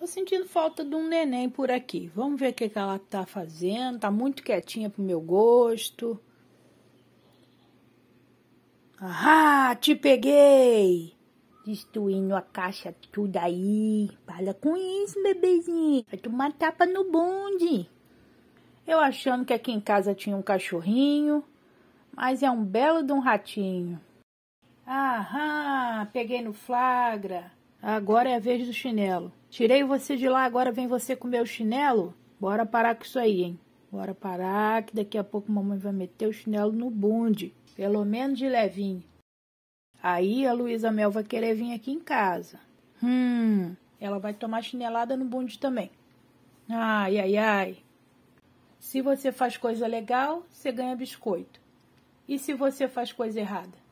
Tô sentindo falta de um neném por aqui. Vamos ver o que, que ela tá fazendo. Tá muito quietinha pro meu gosto. Ah, te peguei! Destruindo a caixa tudo aí. Para com isso, bebezinho. Vai tomar tapa no bonde. Eu achando que aqui em casa tinha um cachorrinho, mas é um belo de um ratinho. Aham, peguei no flagra. Agora é a vez do chinelo. Tirei você de lá, agora vem você com o chinelo? Bora parar com isso aí, hein? Bora parar, que daqui a pouco mamãe vai meter o chinelo no bunde. Pelo menos de levinho. Aí a Luísa Mel vai querer vir aqui em casa. Hum, ela vai tomar chinelada no bunde também. Ai, ai, ai. Se você faz coisa legal, você ganha biscoito. E se você faz coisa errada?